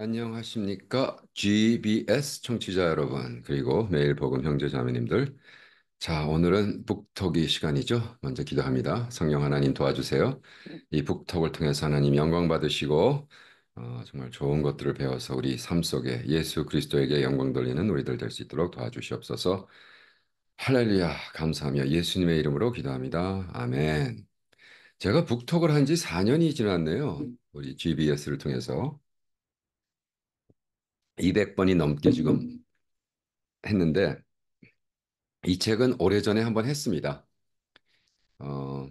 안녕하십니까 GBS 청취자 여러분 그리고 매일 복음 형제 자매님들 자 오늘은 북턱이 시간이죠 먼저 기도합니다 성령 하나님 도와주세요 네. 이 북턱을 통해서 하나님 영광 받으시고 어, 정말 좋은 것들을 배워서 우리 삶 속에 예수 그리스도에게 영광 돌리는 우리들 될 수 있도록 도와주시옵소서 할렐루야 감사하며 예수님의 이름으로 기도합니다 아멘 제가 북톡을 한 지 4년이 지났네요 네. 우리 GBS를 통해서 200번이 넘게 지금 했는데 이 책은 오래전에 한번 했습니다. 어,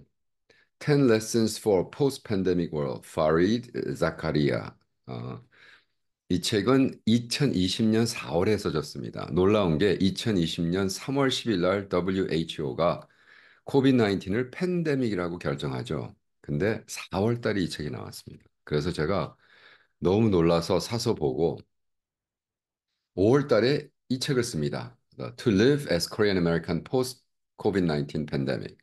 10 Lessons for Post-Pandemic World, Farid Zakaria. 어, 이 책은 2020년 4월에 써졌습니다. 놀라운 게 2020년 3월 10일 날 WHO가 c o v i d 1 9을 팬데믹이라고 결정하죠. 근데 4월 달에 이 책이 나왔습니다. 그래서 제가 너무 놀라서 사서 보고 5월 달에 이 책을 씁니다. 어, to Live as Korean American Post COVID-19 Pandemic.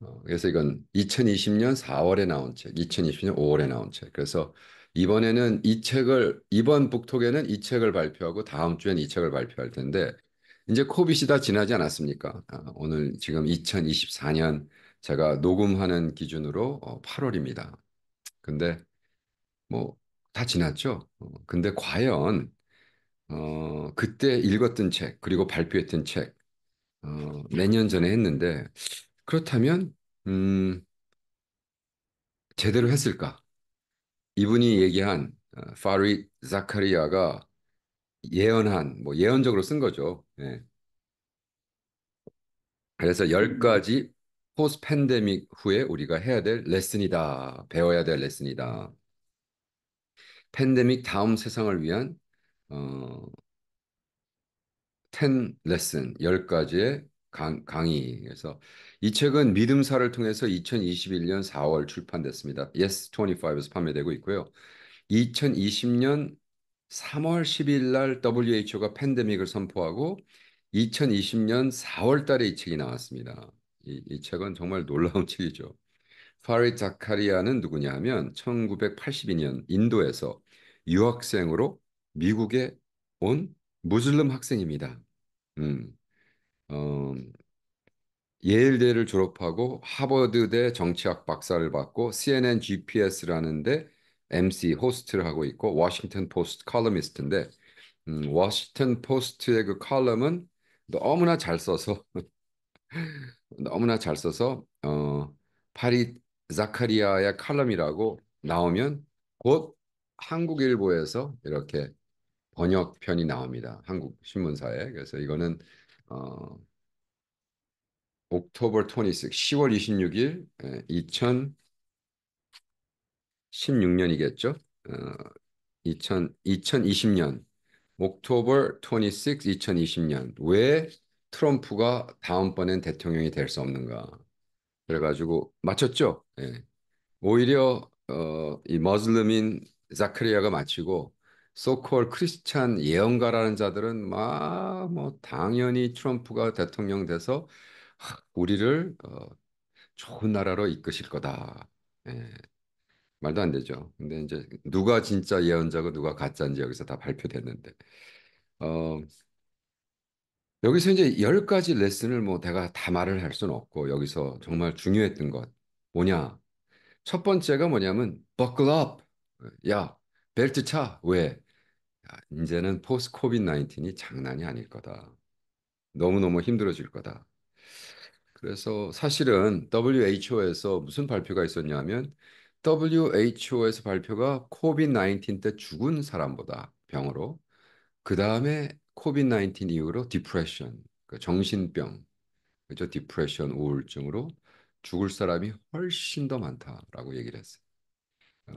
어, 그래서 이건 2020년 4월에 나온 책, 2020년 5월에 나온 책. 그래서 이번에는 이 책을 이번 북톡에는 이 책을 발표하고 다음 주엔 이 책을 발표할 텐데 이제 코빗이 다 지나지 않았습니까? 아, 오늘 지금 2024년 제가 녹음하는 기준으로 8월입니다. 어, 근데 뭐 다 지났죠. 근데 과연 어, 그때 읽었던 책, 그리고 발표했던 책, 어, 몇년 전에 했는데, 그렇다면, 음, 제대로 했을까? 이분이 얘기한 어, 파리 자카리아가 예언한, 뭐 예언적으로 쓴 거죠. 예. 그래서 열 음. 가지 포스 팬데믹 후에 우리가 해야 될 레슨이다. 배워야 될 레슨이다. 팬데믹 다음 세상을 위한 어, 10 레슨, 10가지의 강, 의에서이 책은 믿음사를 통해서 2021년 4월 출판됐습니다. Yes25에서 판매되고 있고요. 2020년 3월 12일 날 WHO가 팬데믹을 선포하고 2020년 4월 달에 이 책이 나왔습니다. 이, 이 책은 정말 놀라운 책이죠. 파리 자카리아는 누구냐 하면 1982년 인도에서 유학생으로 미국에 온 무슬림 학생입니다. 음, 어, 예일대를 졸업하고 하버드대 정치학 박사를 받고 CNN GPS라는데 MC 호스트를 하고 있고 워싱턴 포스트 칼럼니스트인데 음, 워싱턴 포스트의 그 칼럼은 너무나 잘 써서 너무나 잘 써서 어, 파리 자카리아의 칼럼이라고 나오면 곧 한국일보에서 이렇게 번역편이 나옵니다. 한국 신문사에. 그래서 이거는 어, 옥토버 26, 10월 26일 2016년이겠죠. 어, 2000, 2020년 옥토버 26, 2020년 왜 트럼프가 다음번엔 대통령이 될 수 없는가. 그래가지고 맞췄죠. 예. 오히려 어, 이 머슬림인 자크리아가 맞히고 소콜 크리스찬 예언가라는 자들은 막 뭐 당연히 트럼프가 대통령 돼서 우리를 어, 좋은 나라로 이끄실 거다. 예. 말도 안 되죠. 근데 이제 누가 진짜 예언자고 누가 가짜인지 여기서 다 발표됐는데. 어, 여기서 이제 열 가지 레슨을 뭐 내가 다 말을 할 수는 없고 여기서 정말 중요했던 것 뭐냐 첫 번째가 뭐냐면 buckle up 야 벨트 차왜 이제는 포스 트 코빈 비 19이 장난이 아닐 거다. 너무너무 힘들어질 거다. 그래서 사실은 WHO에서 무슨 발표가 있었냐면 WHO에서 발표가 코빈 비 19때 죽은 사람보다 병으로 그 다음에 코빈 비19 이후로 디프레션, 그 정신병, 그죠? 디프레션, 우울증으로 죽을 사람이 훨씬 더 많다라고 얘기를 했어요. 어,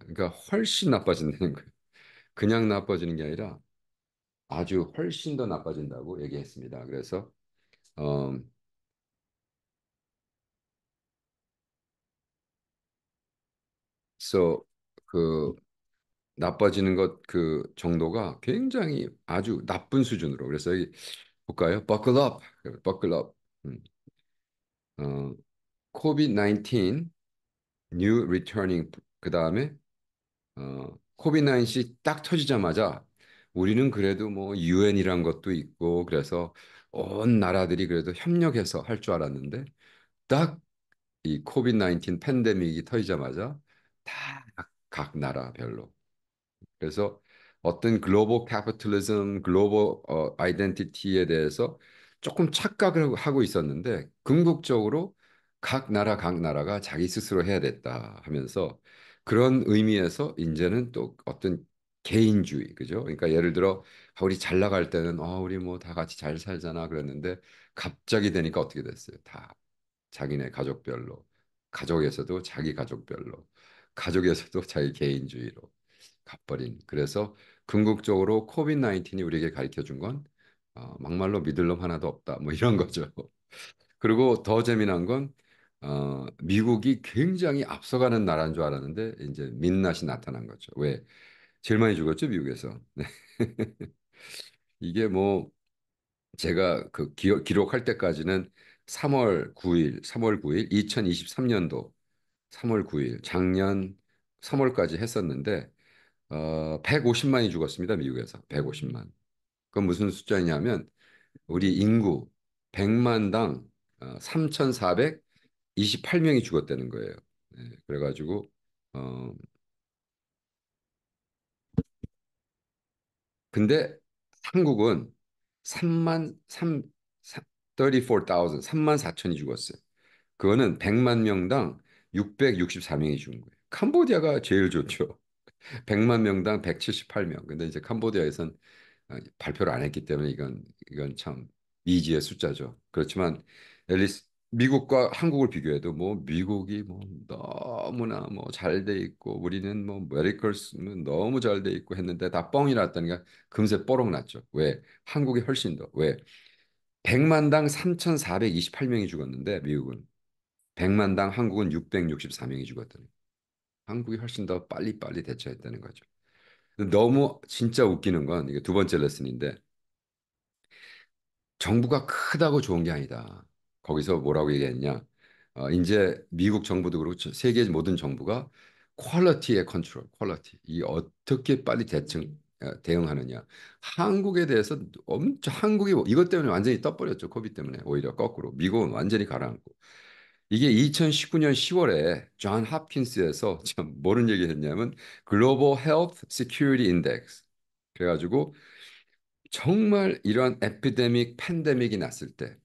그러니까 훨씬 나빠진다는 거예요. 그냥 나빠지는 게 아니라 아주 훨씬 더 나빠진다고 얘기했습니다. 그래서 어, 그래서 그 나빠지는 것 그 정도가 굉장히 아주 나쁜 수준으로 그래서 여기 볼까요? Buckle up, buckle up. 음. 어, COVID-19 new returning 그 다음에 어, 코비나인시 딱 터지자마자 우리는 그래도 뭐 유엔이란 것도 있고 그래서 온 나라들이 그래도 협력해서 할 줄 알았는데 딱 이 코비나인틴 팬데믹이 터지자마자 다 각 나라별로 그래서 어떤 글로벌 캐피탈리즘, 글로벌 어, 아이덴티티에 대해서 조금 착각을 하고 있었는데 궁극적으로 각 나라 각 나라가 자기 스스로 해야 됐다 하면서 그런 의미에서 이제는 또 어떤 개인주의, 그죠? 그러니까 예를 들어 아, 우리 잘 나갈 때는 어, 우리 뭐 다 같이 잘 살잖아 그랬는데 갑자기 되니까 어떻게 됐어요? 다 자기네 가족별로, 가족에서도 자기 가족별로, 가족에서도 자기 개인주의로 갚버린. 그래서 궁극적으로 코비 나인틴이 우리에게 가르쳐 준건 어, 막말로 믿을 놈 하나도 없다. 뭐 이런 거죠. 그리고 더 재미난 건 어, 미국이 굉장히 앞서가는 나라인 줄 알았는데 이제 민낯이 나타난 거죠. 왜? 제일 많이 죽었죠, 미국에서. 네. 이게 뭐 제가 그기 기록할 때까지는 3월 9일, 3월 9일 2023년도 3월 9일 작년 3월까지 했었는데 어, 150만이 죽었습니다, 미국에서. 150만. 그건 무슨 숫자냐면 우리 인구 100만당 어, 3,400 28명이 죽었다는 거예요. 네, 그래가지고 어 근데 한국은 3만 3 34,000, 3만 4천이 죽었어요. 그거는 100만 명당 664명이 죽은 거예요. 캄보디아가 제일 좋죠. 100만 명당 178명. 근데 이제 캄보디아에선 아, 발표를 안 했기 때문에 이건 이건 참 미지의 숫자죠. 그렇지만 앨리스 미국과 한국을 비교해도 뭐 미국이 뭐 너무나 뭐 잘 돼 있고 우리는 뭐 메리컬스는 너무 잘 돼 있고 했는데 다 뻥이 났다니까 금세 뽀록 났죠. 왜? 한국이 훨씬 더. 왜? 100만당 3,428명이 죽었는데 미국은 100만당 한국은 664명이 죽었더니 한국이 훨씬 더 빨리빨리 대처했다는 거죠. 너무 진짜 웃기는 건 이게 두 번째 레슨인데 정부가 크다고 좋은 게 아니다. 거기서 뭐라고 얘기했냐? 어, 이제 미국 정부도 그렇고 세계 모든 정부가 퀄러티의 컨트롤, 퀄러티 이 어떻게 빨리 대응 어, 대응하느냐. 한국에 대해서 엄청 한국이 이것 때문에 완전히 떠버렸죠. 코비 때문에 오히려 거꾸로 미국은 완전히 가라앉고 이게 2019년 10월에 존 핫킨스에서 참 뭐는 얘기했냐면 글로벌 헬스 시큐리티 인덱스 그래가지고 정말 이러한 에피데믹 팬데믹이 났을 때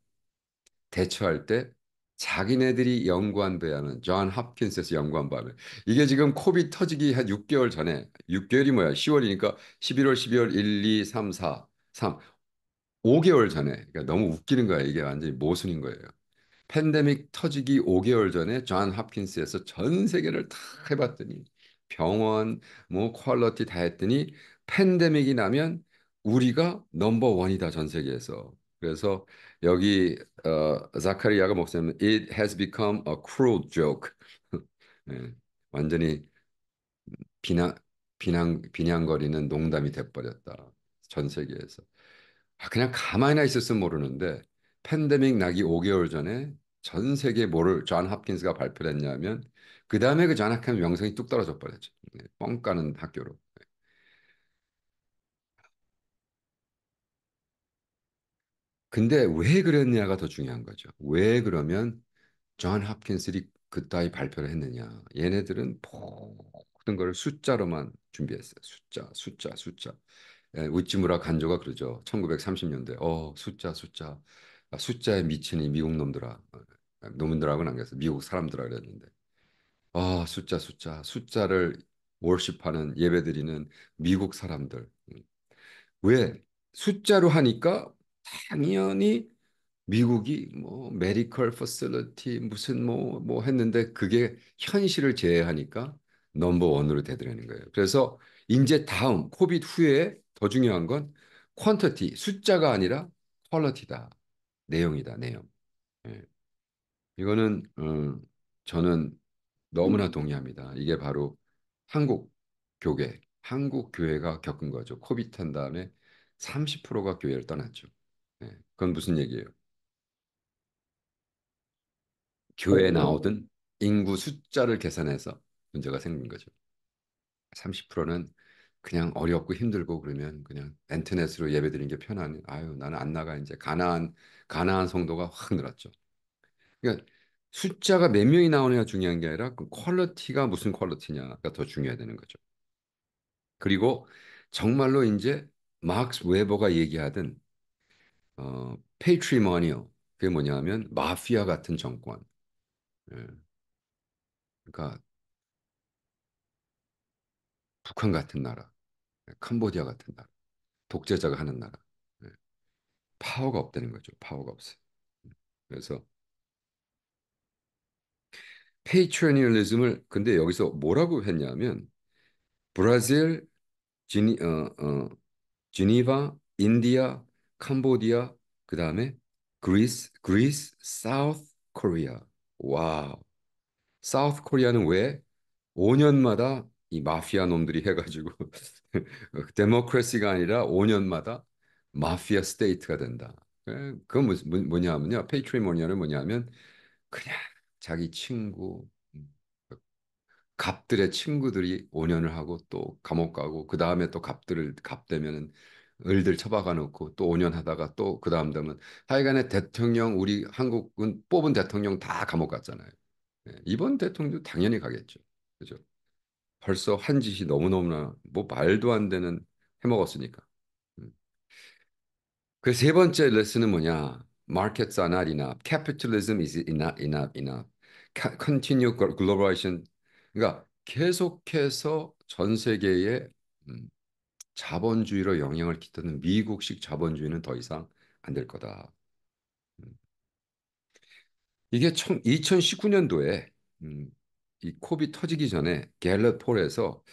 대처할 때 자기네들이 연구한봐야 하는 존 합킨스에서 연구한바는 이게 지금 코비 터지기 한 6개월 전에 6개월이 뭐야 10월이니까 11월 12월 1 2 3 4 3 5개월 전에 그러니까 너무 웃기는 거야 이게 완전히 모순인 거예요 팬데믹 터지기 5개월 전에 존 합킨스에서 전 세계를 다 해봤더니 병원 뭐 퀄러티 다 했더니 팬데믹이 나면 우리가 넘버 원이다 전 세계에서 그래서 여기 어, 자카리아가 목사님 It has become a cruel joke. 네, 완전히 비난 비난 비난거리는 농담이 돼버렸다. 전 세계에서 아, 그냥 가만히나 있었으면 모르는데 팬데믹 나기 5개월 전에 전 세계 뭐를 존 합킨스가 발표를 했냐면 그 다음에 그존 합킨스 명성이 뚝 떨어져 버렸죠. 네, 뻥 까는 학교로. 근데 왜 그랬냐가 더 중요한 거죠. 왜 그러면 존합킨스리 그따위 발표를 했느냐. 얘네들은 모든 걸 숫자로만 준비했어요. 숫자, 숫자, 숫자. 예, 우찌무라 간조가 그러죠. 1930년대. 어, 숫자, 숫자. 아, 숫자에 미친이 미국 놈들아. 어, 노문들하고남안그어 미국 사람들아 그랬는데. 어, 숫자, 숫자. 숫자를 월십하는 예배드리는 미국 사람들. 음. 왜? 숫자로 하니까 당연히 미국이 뭐 메디컬 퍼슬리티 무슨 뭐뭐 뭐 했는데 그게 현실을 제외하니까 넘버 원으로 되드라는 거예요. 그래서 이제 다음 코빗 후에 더 중요한 건 퀀터티 숫자가 아니라 퀄러티다 내용이다 내용. 예. 이거는 음, 저는 너무나 동의합니다. 이게 바로 한국 교계 한국 교회가 겪은 거죠. 코빗 한 다음에 30%가 교회를 떠났죠. 그건 무슨 얘기예요? 교회에 어. 나오든 인구 숫자를 계산해서 문제가 생긴 거죠. 30%는 그냥 어렵고 힘들고 그러면 그냥 인터넷으로 예배드리는 게 편하니 아유 나는 안 나가 이제 가나안 가나안 성도가 확 늘었죠. 그러니까 숫자가 몇 명이 나오느냐 중요한 게 아니라 그 퀄리티가 무슨 퀄리티냐가 더 중요하다는 거죠. 그리고 정말로 이제 마크스 웨버가 얘기하던 어, 페이트리머니요. 그게 뭐냐면 마피아 같은 정권. 예. 그러니까 북한 같은 나라, 예, 캄보디아 같은 나라, 독재자가 하는 나라. 예. 파워가 없다는 거죠. 파워가 없어요. 그래서 페이트리얼리즘을 근데 여기서 뭐라고 했냐면 브라질, 지니, 어, 어, 지니바, 인디아, 캄보디아, 그 다음에 그리스, 그리스, 사우스 코리아. 와우. 사우스 코리아는 왜 5년마다 이 마피아 놈들이 해가지고 데모크래시가 아니라 5년마다 마피아 스테이트가 된다. 예, 그건 뭐, 뭐냐 하면요. 페이트리모니아는 뭐냐 하면 그냥 자기 친구 음, 갑들의 친구들이 5년을 하고 또 감옥 가고 그 다음에 또 갑들을 갑되면은 을들 처박아 놓고 또 5년 하다가 또 그 다음 되면 하여간에 대통령 우리 한국은 뽑은 대통령 다 감옥 갔잖아요. 예, 이번 대통령도 당연히 가겠죠. 그죠? 벌써 한 짓이 너무너무나 뭐 말도 안 되는 해먹었으니까. 음. 그세 번째 레슨은 뭐냐? Markets are not enough. Capitalism is not enough. enough. Continue globalization. 그러니까 계속해서 전 세계에 음, 자본주의로 영향을 끼치는 미국식 자본주의는 더 이상 안 될 거다. 음. 이게 2019년도에 음, 이 콥이 터지기 전에 갤럽 폴에서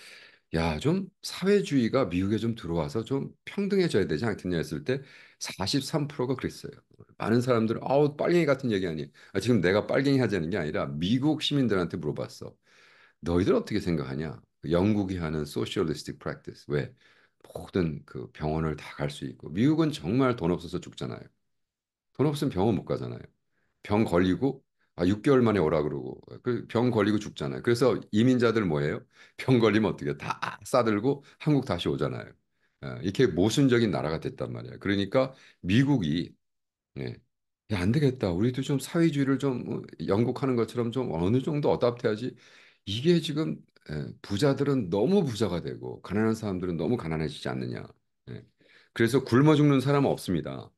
야, 좀 사회주의가 미국에 좀 들어와서 좀 평등해져야 되지 않겠냐 했을 때 43%가 그랬어요. 많은 사람들은 아우 빨갱이 같은 얘기 아니 아, 지금 내가 빨갱이 하자는 게 아니라 미국 시민들한테 물어봤어. 너희들 어떻게 생각하냐? 영국이 하는 소셜리스틱 프랙티스. 왜? 모든 그 병원을 다 갈 수 있고 미국은 정말 돈 없어서 죽잖아요. 돈 없으면 병원 못 가잖아요. 병 걸리고 아 6개월 만에 오라 그러고 그 병 걸리고 죽잖아요. 그래서 이민자들 뭐예요? 병 걸리면 어떻게 다 싸들고 한국 다시 오잖아요. 예, 이렇게 모순적인 나라가 됐단 말이에요. 그러니까 미국이 예, 야, 안 되겠다. 우리도 좀 사회주의를 좀 영국하는 어, 것처럼 좀 어느 정도 어답해야지. 이게 지금 예, 부자들은 너무 부자가 되고 가난한 사람들은 너무 가난해지지 않느냐. 예, 그래서 굶어 죽는 사람은 없습니다.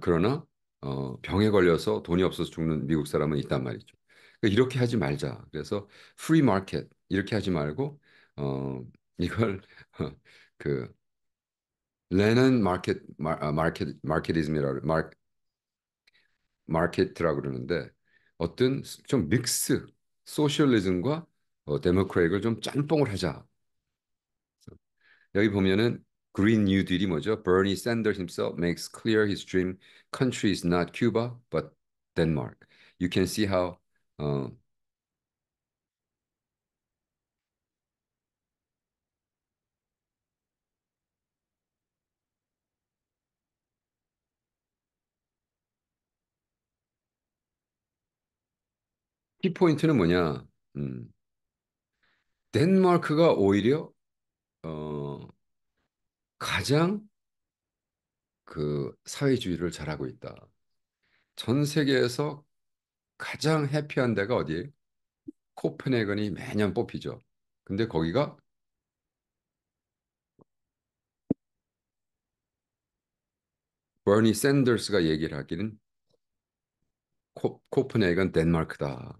그러나 어, 병에 걸려서 돈이 없어서 죽는 미국 사람은 있단 말이죠. 그러니까 이렇게 하지 말자. 그래서 프리 마켓 이렇게 하지 말고 어, 이걸 어, 그 레넌 마켓 마켓 마켓이즘이라고 마 마켓이라고 아, 그러는데 어떤 좀 믹스 소셜리즘과 어, 데모크랙을 좀 짬뽕을 하자. 여기 보면은 Green New d 이 뭐죠? Bernie Sanders himself makes clear his dream country is not Cuba but Denmark. You can see how 어, 키포인트는 뭐냐? 음, 덴마크가 오히려 어, 가장 그 사회주의를 잘하고 있다. 전 세계에서 가장 해피한 데가 어디에요 코펜하겐이 매년 뽑히죠. 근데 거기가 버니 샌더스가 얘기를 하기는 코, 코펜하겐 덴마크다.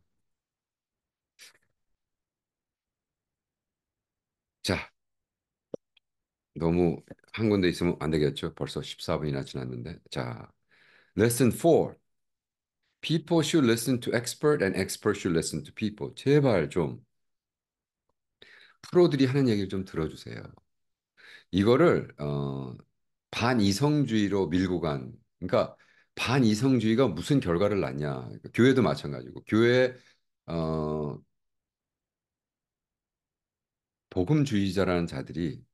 너무 한 군데 있으면 안 되겠죠. 벌써 14분이나 지났는데. 자, lesson 4. People should listen to expert and expert should listen to people. 제발 좀 프로들이 하는 얘기를 좀 들어주세요. 이거를 어, 반이성주의로 밀고 간 그러니까 반이성주의가 무슨 결과를 낳냐 그러니까 교회도 마찬가지고 교회 어, 복음주의자라는 자들이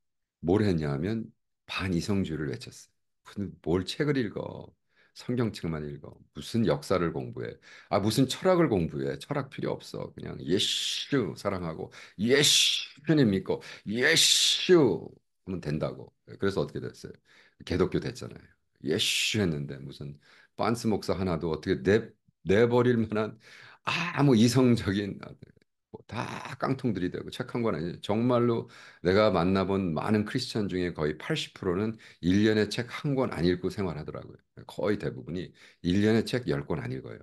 뭘 했냐면 반이성주의를 외쳤어요. 뭘 책을 읽어? 성경책만 읽어. 무슨 역사를 공부해. 아, 무슨 철학을 공부해. 철학 필요 없어. 그냥 예수 사랑하고 예수님 믿고 예수 하면 된다고. 예, 그래서 어떻게 됐어요? 개독교 됐잖아요. 예수 했는데 무슨 반스 목사 하나도 어떻게 내, 내버릴 만한 아무 이성적인 아, 뭐 다 깡통들이 되고 착한 건아니에 정말로 내가 만나본 많은 크리스천 중에 거의 80%는 1년에 책 한 권 안 읽고 생활하더라고요. 거의 대부분이 1년에 책 10권 안 읽어요.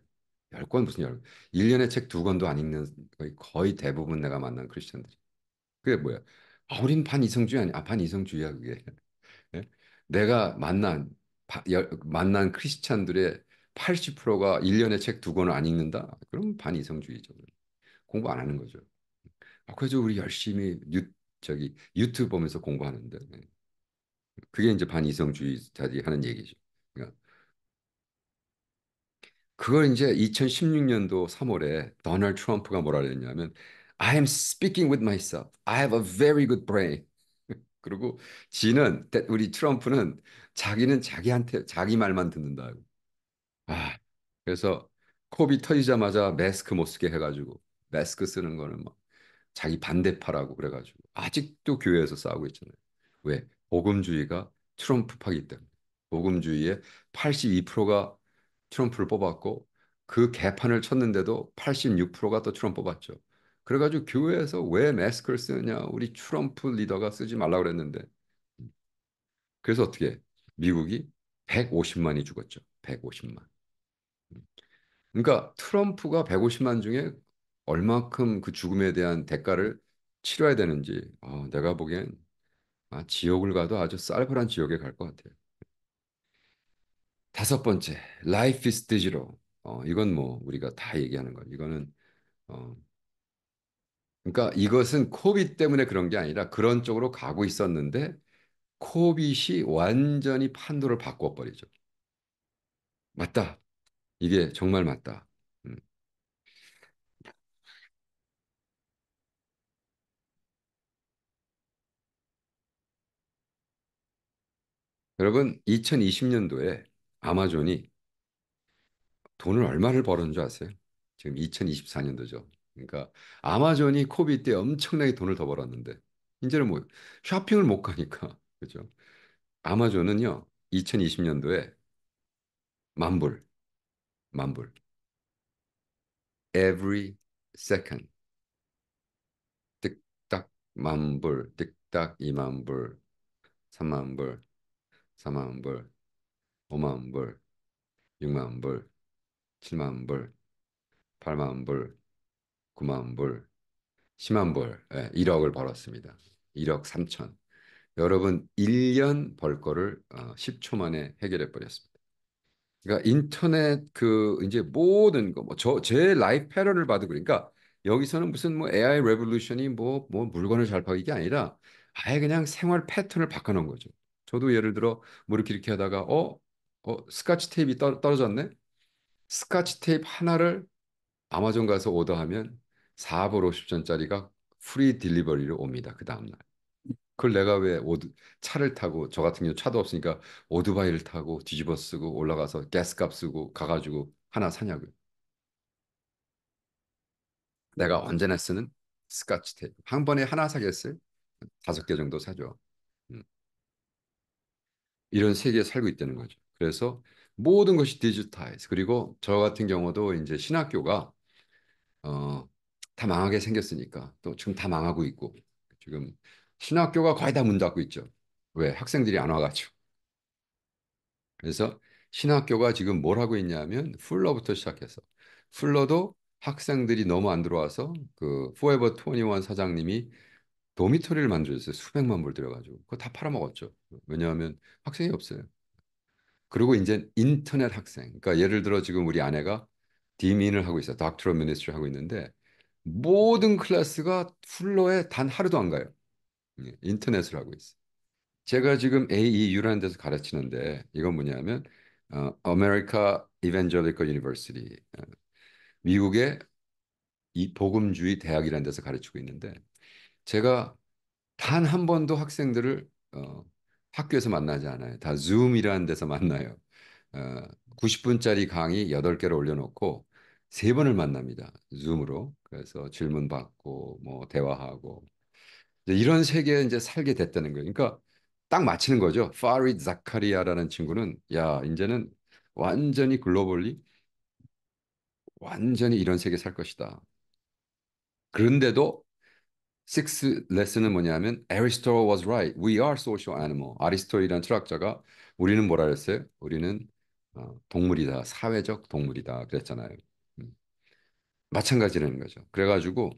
10권 무슨 10권. 1년에 책 2권도 안 읽는 거의, 거의 대부분 내가 만난 크리스천들이. 그게 뭐야? 아, 우린 반이성주의 아니야. 아, 반이성주의야 그게. 예? 내가 만난 바, 열, 만난 크리스천들의 80%가 1년에 책 두 권을 안 읽는다? 그럼 반이성주의죠. 공부 안 하는 거죠. 아, 그래서 우리 열심히 유, 저기 유튜브 보면서 공부하는데 네. 그게 이제 반이성주의자들이 하는 얘기죠. 그러니까 그걸 이제 2016년도 3월에 도널드 트럼프가 뭐라 그랬냐면 I am speaking with myself. I have a very good brain. 그리고 지는 우리 트럼프는 자기는 자기한테 자기 말만 듣는다고. 아, 그래서 코비 터지자마자 마스크 못 쓰게 해가지고 마스크 쓰는 거는 막 자기 반대파라고 그래가지고 아직도 교회에서 싸우고 있잖아요. 왜? 보금주의가 트럼프파기 때문에. 보금주의의 82%가 트럼프를 뽑았고 그 개판을 쳤는데도 86%가 또 트럼프 뽑았죠. 그래가지고 교회에서 왜 마스크를 쓰느냐 우리 트럼프 리더가 쓰지 말라 그랬는데 그래서 어떻게 미국이 150만이 죽었죠. 150만. 그러니까 트럼프가 150만 중에 얼마큼 그 죽음에 대한 대가를 치러야 되는지 어, 내가 보기엔 아, 지옥을 가도 아주 쌀쌀한 지옥에 갈 것 같아요. 다섯 번째, life is digital. 어, 이건 뭐 우리가 다 얘기하는 거. 예요 이거는 어, 그러니까 이것은 코비 때문에 그런 게 아니라 그런 쪽으로 가고 있었는데 코빗이 완전히 판도를 바꿔 버리죠. 맞다. 이게 정말 맞다. 여러분 2020년도에 아마존이 돈을 얼마를 벌었는 줄 아세요? 지금 2024년도죠. 그러니까 아마존이 코비 때 엄청나게 돈을 더 벌었는데 이제는 뭐 쇼핑을 못 가니까 그죠? 아마존은요 2020년도에 만불 만불 every second 딱 만불, 띡딱 2만불, 3만불, 4만 불, 5만 불, 6만 불, 7만 불, 8만 불, 9만 불, 10만 불, 예, 1억을 벌었습니다. 1억 3천. 여러분 1년 벌 거를 10초 어, 만에 해결해 버렸습니다. 그러니까 인터넷 그 이제 모든 거뭐저제 라이프 패러를 봐도 그러니까 여기서는 무슨 뭐 AI 레볼루션이 뭐뭐 뭐 물건을 잘 파기 게 아니라 아예 그냥 생활 패턴을 바꿔놓은 거죠. 저도 예를 들어 뭐 이렇게 이렇게 하다가 어, 어 스카치 테이프 떨, 떨어졌네. 스카치 테이프 하나를 아마존 가서 오더하면 4불 50전짜리가 프리 딜리버리로 옵니다. 그 다음 날. 그걸 내가 왜 오드, 차를 타고 저 같은 경우 차도 없으니까 오토바이를 타고 뒤집어 쓰고 올라가서 가스값 쓰고 가가지고 하나 사냐고요. 내가 언제나 쓰는 스카치 테이프. 한 번에 하나 사겠어요? 다섯 개 정도 사죠. 이런 세계에 살고 있다는 거죠. 그래서 모든 것이 디지타이즈. 그리고 저 같은 경우도 이제 신학교가 어, 다 망하게 생겼으니까 또 지금 다 망하고 있고 지금 신학교가 거의 다 문 닫고 있죠. 왜? 학생들이 안 와가지고. 그래서 신학교가 지금 뭘 하고 있냐면 풀러부터 시작해서 풀러도 학생들이 너무 안 들어와서 그 포에버 21 사장님이 도미토리를 만들어줬어요. 수백만 불 들여가지고 그거 다 팔아먹었죠. 왜냐하면 학생이 없어요. 그리고 이제 인터넷 학생. 그러니까 예를 들어 지금 우리 아내가 디민을 하고 있어. 닥터럴 미니스트를 하고 있는데 모든 클래스가 훌로에단 하루도 안 가요. 예, 인터넷을 하고 있어. 제가 지금 AEU라는 데서 가르치는데 이건 뭐냐면 어, America Evangelical University 어, 미국의 이 복음주의 대학이라는 데서 가르치고 있는데 제가 단 한 번도 학생들을 어, 학교에서 만나지 않아요. 다 z o o m 이라는 데서 만나요. 어, 90분짜리 강의 8개를 올려놓고 3 번을 만납니다. z o o m 으로 그래서 질문 받고 뭐 대화하고 이런 세계에 이제 살게 됐다는 거예요. 그러니까 딱 맞히는 거죠. 파리드 자카리아라는 친구는 야 이제는 완전히 글로벌리 완전히 이런 세계 살 것이다. 그런데도 6 레슨은 뭐냐면 Aristotle was right. We are social animal. 아리스토텔이라는 철학자가 우리는 뭐라 그랬어요? 우리는 어, 동물이다. 사회적 동물이다. 그랬잖아요. 음. 마찬가지라는 거죠. 그래가지고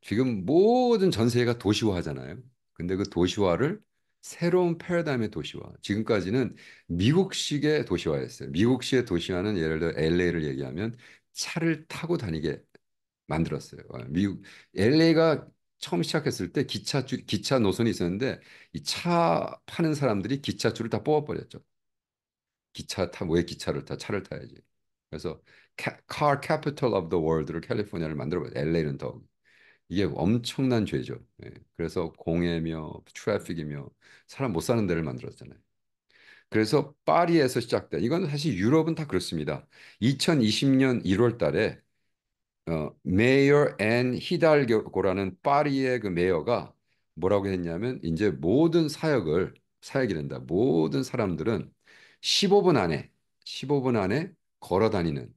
지금 모든 전 세계가 도시화하잖아요. 근데 그 도시화를 새로운 패러다임의 도시화. 지금까지는 미국식의 도시화였어요. 미국식의 도시화는 예를 들어 LA를 얘기하면 차를 타고 다니게 만들었어요. 어, 미국 LA가 처음 시작했을 때 기차 줄, 기차 노선이 있었는데 이 차 파는 사람들이 기차 줄을 다 뽑아버렸죠. 기차 타왜 기차를 타 차를 타야지. 그래서 car capital of the world를 캘리포니아를 만들어버렸 LA는 더 이게 엄청난 죄죠. 예. 그래서 공해며 트래픽이며 사람 못 사는 데를 만들었잖아요. 그래서 파리에서 시작된 이건 사실 유럽은 다 그렇습니다. 2020년 1월 달에 어, 메이어 앤 히달고라는 파리의 그 메이어가 뭐라고 했냐면 이제 모든 사역을 사역이 된다. 모든 사람들은 15분 안에 15분 안에 걸어 다니는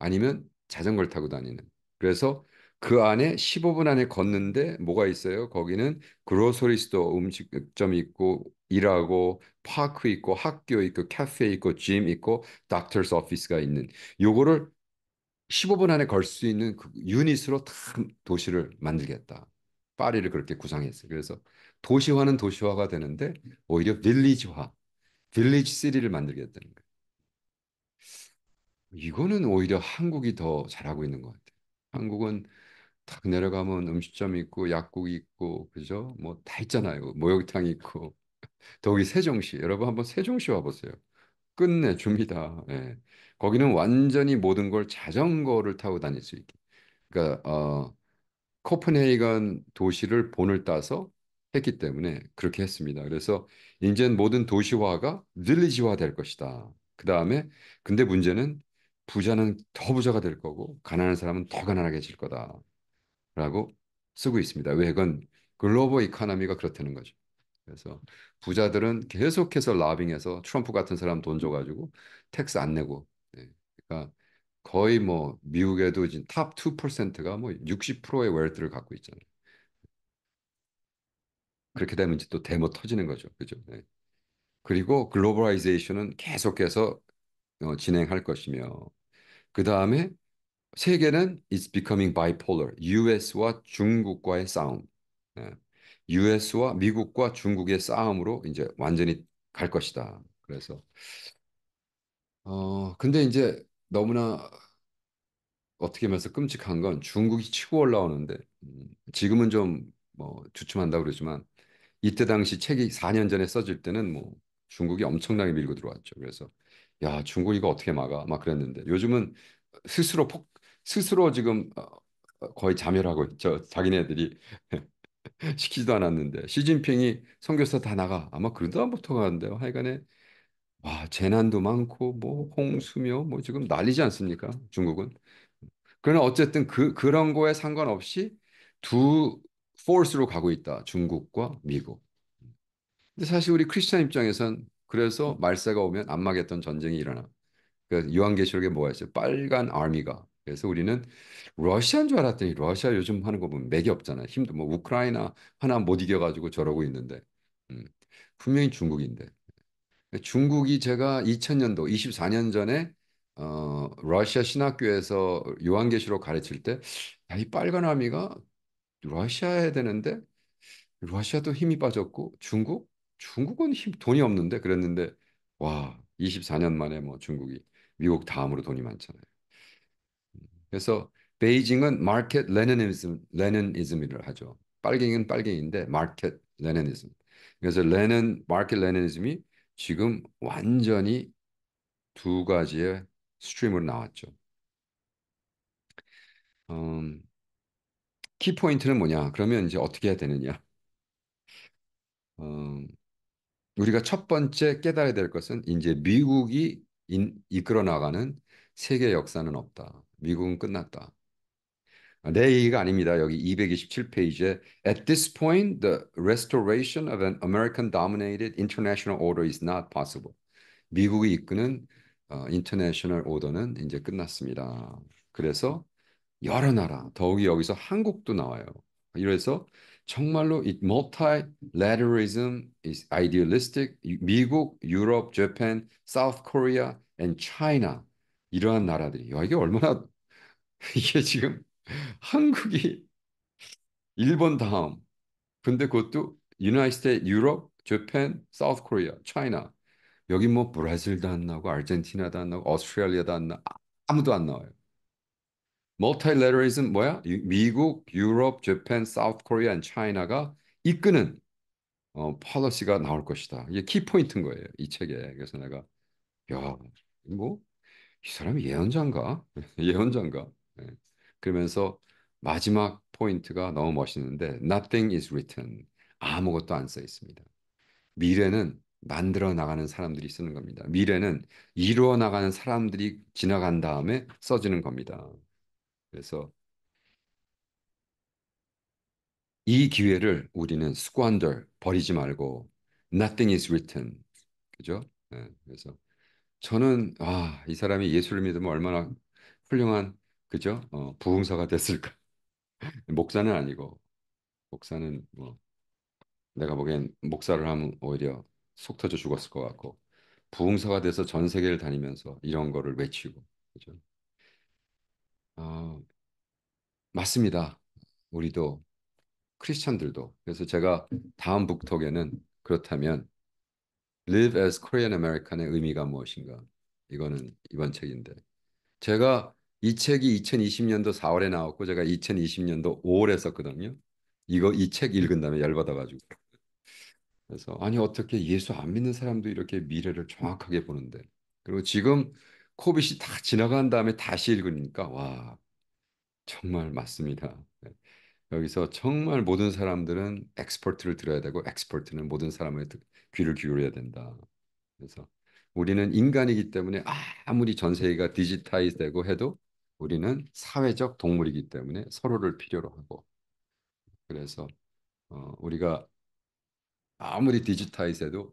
아니면 자전거를 타고 다니는 그래서 그 안에 15분 안에 걷는데 뭐가 있어요? 거기는 그로소리스도 음식점 이 있고 일하고 파크 있고 학교 있고 카페 있고 짐 있고 닥터스 오피스가 있는 요거를 15분 안에 걸 수 있는 그 유닛으로 다 도시를 만들겠다. 파리를 그렇게 구상했어요. 그래서 도시화는 도시화가 되는데 오히려 빌리지화, 빌리지 시리를 만들겠다는 거예요. 이거는 오히려 한국이 더 잘하고 있는 것 같아요. 한국은 탁 내려가면 음식점 있고 약국 있고 그죠? 뭐 다 있잖아요. 목욕탕 있고 더욱이 세종시 여러분 한번 세종시 와보세요. 끝내줍니다. 예. 거기는 완전히 모든 걸 자전거를 타고 다닐 수 있게. 그러니까 어, 코펜헤이건 도시를 본을 따서 했기 때문에 그렇게 했습니다. 그래서 이제는 모든 도시화가 릴리지화 될 것이다. 그 다음에 근데 문제는 부자는 더 부자가 될 거고 가난한 사람은 더 가난하게질 거다라고 쓰고 있습니다. 왜 그건 글로벌 이카노미가 그렇다는 거죠. 그래서 부자들은 계속해서 라빙해서 트럼프 같은 사람 돈 줘가지고 택스안 내고 네. 그러니까 거의 뭐 미국에도 지금 탑 2%가 뭐 60%의 웰트를 갖고 있잖아요. 그렇게 되면 이제 또데모 터지는 거죠. 그죠? 네. 그리고 글로벌라이제이션은 계속해서 어, 진행할 것이며 그 다음에 세계는 it's becoming bipolar. US와 중국과의 싸움. 네. U.S.와 미국과 중국의 싸움으로 이제 완전히 갈 것이다. 그래서 어 근데 이제 너무나 어떻게 보면서 끔찍한 건 중국이 치고 올라오는데 음, 지금은 좀 뭐 주춤한다 그러지만 이때 당시 책이 4년 전에 써질 때는 뭐 중국이 엄청나게 밀고 들어왔죠. 그래서 야 중국 이거 어떻게 막아 막 그랬는데 요즘은 스스로 폭 스스로 지금 어, 어 거의 자멸하고 있죠. 자기네들이 시키지도 않았는데 시진핑이 선교사 다 나가 아마 그런 다음부터가 는데요 하여간에 와 재난도 많고 뭐 홍수며 뭐 지금 난리지 않습니까 중국은 그러나 어쨌든 그 그런 거에 상관없이 두 포스로 가고 있다 중국과 미국 근데 사실 우리 크리스찬 입장에선 그래서 음. 말세가 오면 안막했던 전쟁이 일어나 그 요한계시록에 뭐가 있어요 빨간 아미가 그래서 우리는 러시아인 줄 알았더니 러시아 요즘 하는 거 보면 맥이 없잖아. 요 힘도 뭐 우크라이나 하나 못 이겨가지고 저러고 있는데 음, 분명히 중국인데 중국이 제가 2000년도 24년 전에 어, 러시아 신학교에서 요한계시로 가르칠 때 이 빨간 아미가 러시아에 되는데 러시아도 힘이 빠졌고 중국 중국은 힘, 돈이 없는데 그랬는데 와 24년 만에 뭐 중국이 미국 다음으로 돈이 많잖아요. 그래서 베이징은 마켓 레니니즘, 레닌이즘을 이 하죠. 빨갱이는 빨갱이인데 마켓 레니니즘. 그래서 레닌, 마켓 레니니즘이 지금 완전히 두 가지의 스트림으로 나왔죠. 음, 키포인트는 뭐냐? 그러면 이제 어떻게 해야 되느냐? 음, 우리가 첫 번째 깨달아야 될 것은 이제 미국이 인, 이끌어 나가는 세계 역사는 없다. 미국은 끝났다. 내 얘기가 아닙니다. 여기 227페이지에 At this point, the restoration of an American-dominated international order is not possible. 미국이 이끄는 어, 인터내셔널 오더는 이제 끝났습니다. 그래서 여러 나라, 더욱이 여기서 한국도 나와요. 이래서 정말로 이 multilateralism is idealistic. 미국, 유럽, 재팬, 사우스 코리아 and China 이러한 나라들이 여기 얼마나 이게 지금 한국이 일본 다음 근데 그것도 유나이스드 유럽, 재펜 사우스 코리아, 차이나 여기 뭐 브라질도 안 나오고 아르헨티나도 안 나오고 오스트레일리아도 안 나. 아무도 안 나와요. 멀티레터리즘 뭐야? 미국, 유럽, 재펜 사우스 코리아, 차이나가 이끄는 어, 팔러시가 나올 것이다. 이게 키포인트인 거예요. 이 책에. 그래서 내가 야, 뭐이 사람이 예언자인가? 예언자인가? 네. 그러면서 마지막 포인트가 너무 멋있는데 nothing is written 아무것도 안 써 있습니다. 미래는 만들어 나가는 사람들이 쓰는 겁니다. 미래는 이루어 나가는 사람들이 지나간 다음에 써지는 겁니다. 그래서 이 기회를 우리는 squander 버리지 말고 nothing is written 그죠? 네, 그래서 저는 아이 사람이 예수를 믿으면 얼마나 훌륭한 그죠? 어, 부흥사가 됐을까? 목사는 아니고 목사는 뭐 내가 보기엔 목사를 하면 오히려 속 터져 죽었을 것 같고 부흥사가 돼서 전 세계를 다니면서 이런 거를 외치고 그죠? 어, 맞습니다. 우리도 크리스천들도 그래서 제가 다음 북톡에는 그렇다면 Live as Korean American의 의미가 무엇인가 이거는 이번 책인데 제가 이 책이 2020년도 4월에 나왔고 제가 2020년도 5월에 썼거든요. 이거 이 책 읽은 다음에 열받아가지고 그래서 아니 어떻게 예수 안 믿는 사람도 이렇게 미래를 정확하게 보는데 그리고 지금 코빗이 다 지나간 다음에 다시 읽으니까 와 정말 맞습니다. 여기서 정말 모든 사람들은 엑스퍼트를 들어야 되고 엑스퍼트는 모든 사람의 귀를 기울여야 된다. 그래서 우리는 인간이기 때문에 아무리 전 세계가 디지타이즈되고 해도 우리는 사회적 동물이기 때문에 서로를 필요로 하고 그래서 어, 우리가 아무리 디지타이즈해도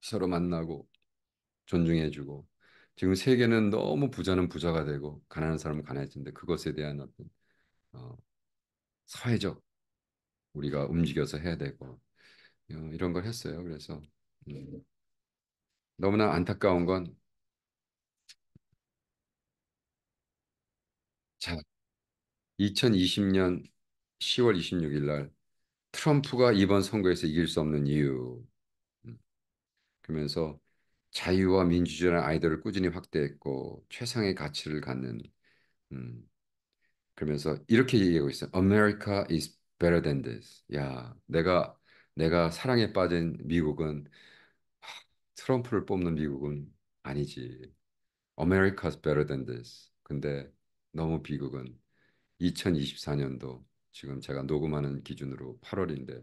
서로 만나고 존중해주고 지금 세계는 너무 부자는 부자가 되고 가난한 사람은 가난해지는데 그것에 대한 어떤 어, 사회적 우리가 움직여서 해야 되고 어, 이런 걸 했어요. 그래서 음, 너무나 안타까운 건 2020년 10월 26일 날 트럼프가 이번 선거에서 이길 수 없는 이유 음. 그러면서 자유와 민주주의라는 아이들을 꾸준히 확대했고 최상의 가치를 갖는 음, 그러면서 이렇게 얘기하고 있어요. America is better than this. 야, 내가 내가 사랑에 빠진 미국은 하, 트럼프를 뽑는 미국은 아니지. America's better than this. 근데 너무 미국은 2024년도 지금 제가 녹음하는 기준으로 8월인데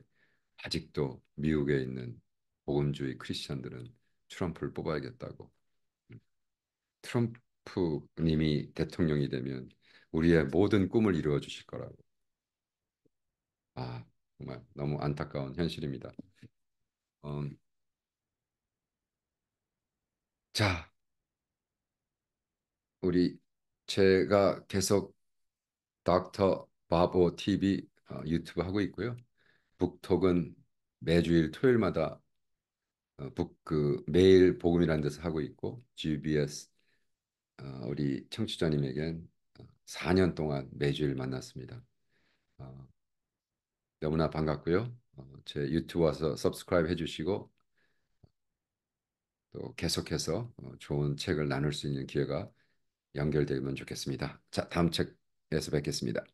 아직도 미국에 있는 복음주의 크리스천들은 트럼프를 뽑아야겠다고 음. 트럼프님이 대통령이 되면 우리의 모든 꿈을 이루어 주실 거라고 아 정말 너무 안타까운 현실입니다. 음, 자 우리 제가 계속 닥터 바보 TV 어, 유튜브 하고 있고요. 북톡은 매주일 토요일마다 어, 북그 매일 복음이라는 데서 하고 있고 GBS 어, 우리 청취자님에겐 4년 어, 동안 매주일 만났습니다. 어, 너무나 반갑고요. 어, 제 유튜브 와서 서브스크라이브 해주시고 또 계속해서 어, 좋은 책을 나눌 수 있는 기회가 연결되면 좋겠습니다. 자, 다음 책 그래 뵙겠습니다.